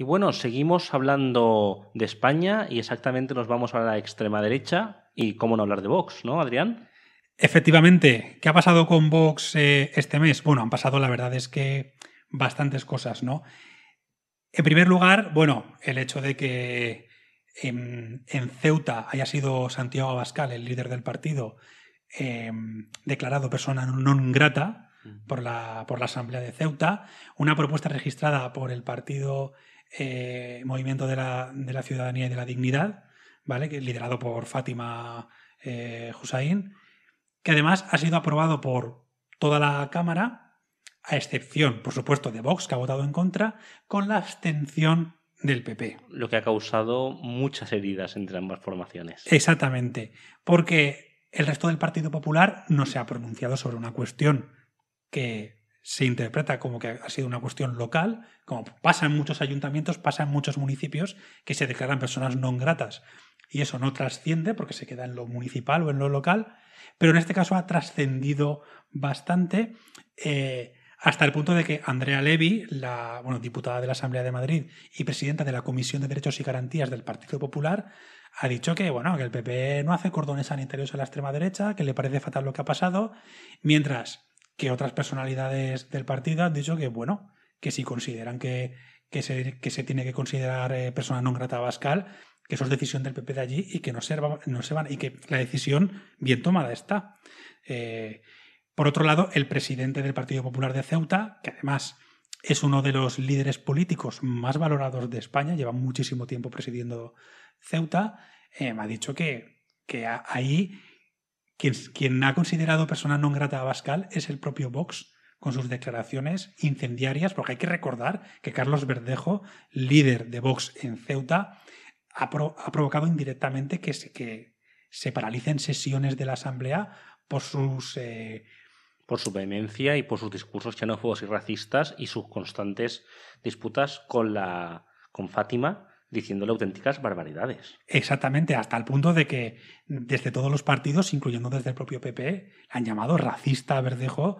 Y bueno, seguimos hablando de España y exactamente nos vamos a la extrema derecha y cómo no hablar de Vox, ¿no, Adrián? Efectivamente, ¿qué ha pasado con Vox eh, este mes? Bueno, han pasado, la verdad es que bastantes cosas, ¿no? En primer lugar, bueno, el hecho de que em, en, Ceuta haya sido Santiago Abascal, el líder del partido, em, declarado persona non grata por la, por la Asamblea de Ceuta, una propuesta registrada por el partido eh, movimiento de la, Ciudadanía y de la Dignidad, ¿vale? liderado por Fátima eh, Hussein, que además ha sido aprobado por toda la Cámara, a excepción, por supuesto, de Vox, que ha votado en contra, con la abstención del PP. Lo que ha causado muchas heridas entre ambas formaciones. Exactamente, porque el resto del Partido Popular no se ha pronunciado sobre una cuestión que se interpreta como que ha sido una cuestión local, como pasa en muchos ayuntamientos, pasa en muchos municipios que se declaran personas no gratas. Y eso no trasciende porque se queda en lo municipal o en lo local, pero en este caso ha trascendido bastante eh, hasta el punto de que Andrea Levy, la bueno, diputada de la Asamblea de Madrid y presidenta de la Comisión de Derechos y Garantías del Partido Popular, ha dicho que, bueno, que el PP e no hace cordones sanitarios a la extrema derecha, que le parece fatal lo que ha pasado, mientras que otras personalidades del partido han dicho que, bueno, que si consideran que, se, tiene que considerar eh, persona non grata a Bascal, que eso es decisión del PP de allí y que no se, van, y que la decisión bien tomada está. Eh, por otro lado, el presidente del Partido Popular de Ceuta, que además es uno de los líderes políticos más valorados de España, lleva muchísimo tiempo presidiendo Ceuta, eh, me ha dicho que, que ahí quien, ha considerado persona no grata a Pascal es el propio Vox con sus declaraciones incendiarias, porque hay que recordar que Carlos Verdejo, líder de Vox en Ceuta, ha, provocado indirectamente que se, que se, paralicen sesiones de la Asamblea por sus... Eh, por su vehemencia y por sus discursos xenófobos y racistas y sus constantes disputas con la con Fátima diciéndole auténticas barbaridades. Exactamente, hasta el punto de que desde todos los partidos, incluyendo desde el propio PP, e, han llamado racista Verdejo,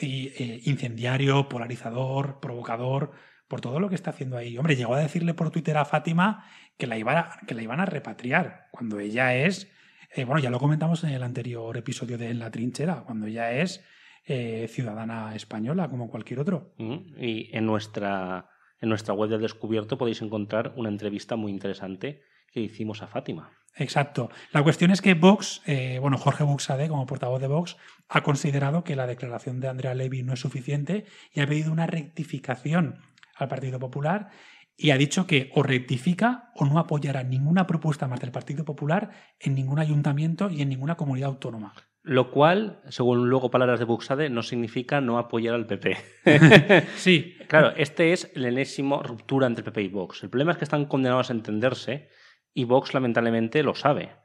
eh, incendiario, polarizador, provocador, por todo lo que está haciendo ahí. Hombre, llegó a decirle por Twitter a Fátima que la, iba a, que la iban a repatriar, cuando ella es, eh, bueno, ya lo comentamos en el anterior episodio de En la trinchera, cuando ella es eh, ciudadana española como cualquier otro. Y en nuestra en nuestra web del descubierto podéis encontrar una entrevista muy interesante que hicimos a Fátima. Exacto. La cuestión es que Vox, eh, bueno, Jorge Buxade, como portavoz de Vox, ha considerado que la declaración de Andrea Levy no es suficiente y ha pedido una rectificación al Partido Popular y ha dicho que o rectifica o no apoyará ninguna propuesta más del Partido Popular en ningún ayuntamiento y en ninguna comunidad autónoma. Lo cual, según luego palabras de Buxade, no significa no apoyar al PP. sí. Claro, este es el enésimo ruptura entre PP y Vox. El problema es que están condenados a entenderse y Vox lamentablemente lo sabe.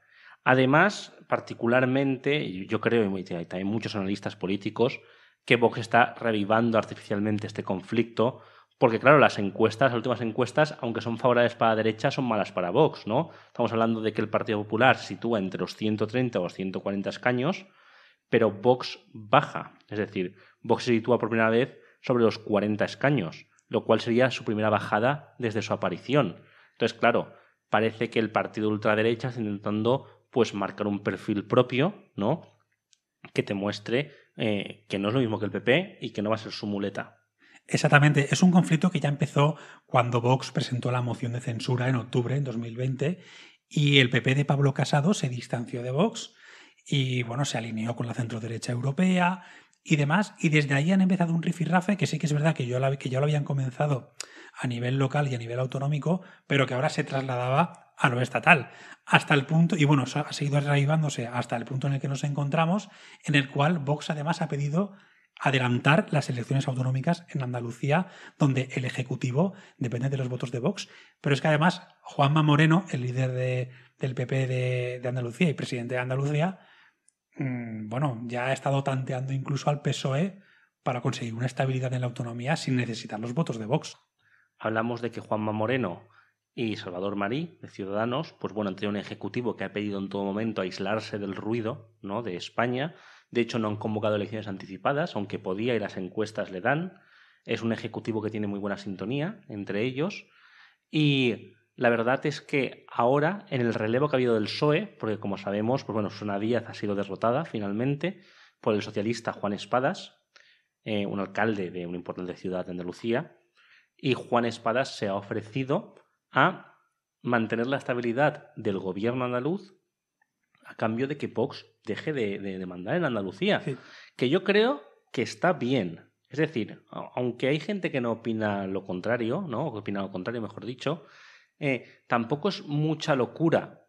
Además, particularmente, yo creo, y también muchos analistas políticos, que Vox está revivando artificialmente este conflicto porque, claro, las encuestas, las últimas encuestas, aunque son favorables para la derecha, son malas para Vox, ¿no? Estamos hablando de que el Partido Popular sitúa entre los 130 o los 140 escaños, pero Vox baja. Es decir, Vox se sitúa por primera vez sobre los 40 escaños, lo cual sería su primera bajada desde su aparición. Entonces, claro, parece que el partido ultraderecha está intentando pues marcar un perfil propio, ¿no? Que te muestre eh, que no es lo mismo que el PP y que no va a ser su muleta. Exactamente, es un conflicto que ya empezó cuando Vox presentó la moción de censura en octubre de 2020 y el PP de Pablo Casado se distanció de Vox y bueno, se alineó con la centroderecha europea y demás, y desde ahí han empezado un rifirrafe que sí que es verdad que, yo la, que ya lo habían comenzado a nivel local y a nivel autonómico, pero que ahora se trasladaba a lo estatal, hasta el punto, y bueno, ha seguido arraigándose hasta el punto en el que nos encontramos, en el cual Vox además ha pedido adelantar las elecciones autonómicas en Andalucía, donde el Ejecutivo depende de los votos de Vox. Pero es que además Juanma Moreno, el líder del PP de, Andalucía y presidente de Andalucía, mm, bueno, ya ha estado tanteando incluso al PSOE para conseguir una estabilidad en la autonomía sin necesitar los votos de Vox. Hablamos de que Juanma Moreno y Salvador Marí, de Ciudadanos, pues bueno, han un ejecutivo que ha pedido en todo momento aislarse del ruido ¿no? de España, de hecho, no han convocado elecciones anticipadas, aunque podía y las encuestas le dan. Es un ejecutivo que tiene muy buena sintonía entre ellos. Y la verdad es que ahora, en el relevo que ha habido del PSOE, porque como sabemos, pues bueno, Susana Díaz ha sido derrotada finalmente por el socialista Juan Espadas, eh, un alcalde de una importante ciudad de Andalucía, y Juan Espadas se ha ofrecido a mantener la estabilidad del gobierno andaluz cambio de que Vox deje de, mandar en Andalucía. Que yo creo que está bien. Es decir, aunque hay gente que no opina lo contrario, ¿no? O que opina lo contrario, mejor dicho, eh, tampoco es mucha locura.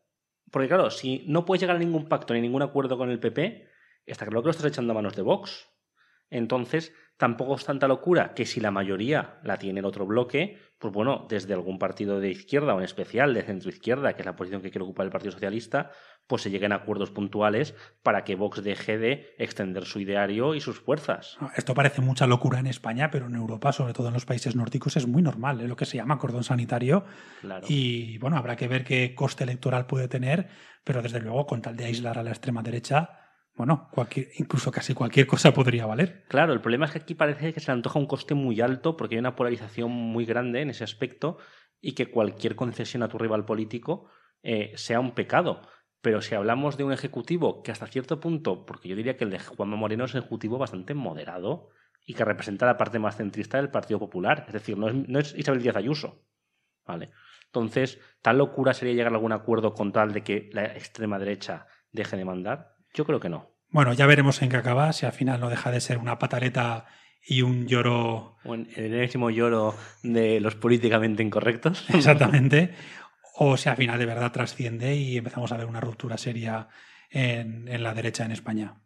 Porque claro, si no puedes llegar a ningún pacto ni ningún acuerdo con el PP, está claro que lo estás echando a manos de Vox. Entonces, tampoco es tanta locura que si la mayoría la tiene el otro bloque, pues bueno, desde algún partido de izquierda o en especial de centroizquierda, que es la posición que quiere ocupar el Partido Socialista, pues se lleguen a acuerdos puntuales para que Vox deje de extender su ideario y sus fuerzas. Ah, esto parece mucha locura en España, pero en Europa, sobre todo en los países nórdicos, es muy normal, es lo que se llama cordón sanitario. Y bueno, habrá que ver qué coste electoral puede tener, pero desde luego, con tal de aislar a la extrema derecha, bueno, cualquier, incluso casi cualquier cosa podría valer. Claro, el problema es que aquí parece que se le antoja un coste muy alto porque hay una polarización muy grande en ese aspecto y que cualquier concesión a tu rival político eh, sea un pecado. Pero si hablamos de un ejecutivo que hasta cierto punto, porque yo diría que el de Juanma Moreno es un ejecutivo bastante moderado y que representa la parte más centrista del Partido Popular, es decir, no es, no es Isabel Díaz Ayuso. ¿vale? Entonces, tal locura sería llegar a algún acuerdo con tal de que la extrema derecha deje de mandar yo creo que no. Bueno, ya veremos en qué acaba, si al final no deja de ser una pataleta y un lloro. el enésimo lloro de los políticamente incorrectos. Exactamente. O si al final de verdad trasciende y empezamos a ver una ruptura seria en, en la derecha en España.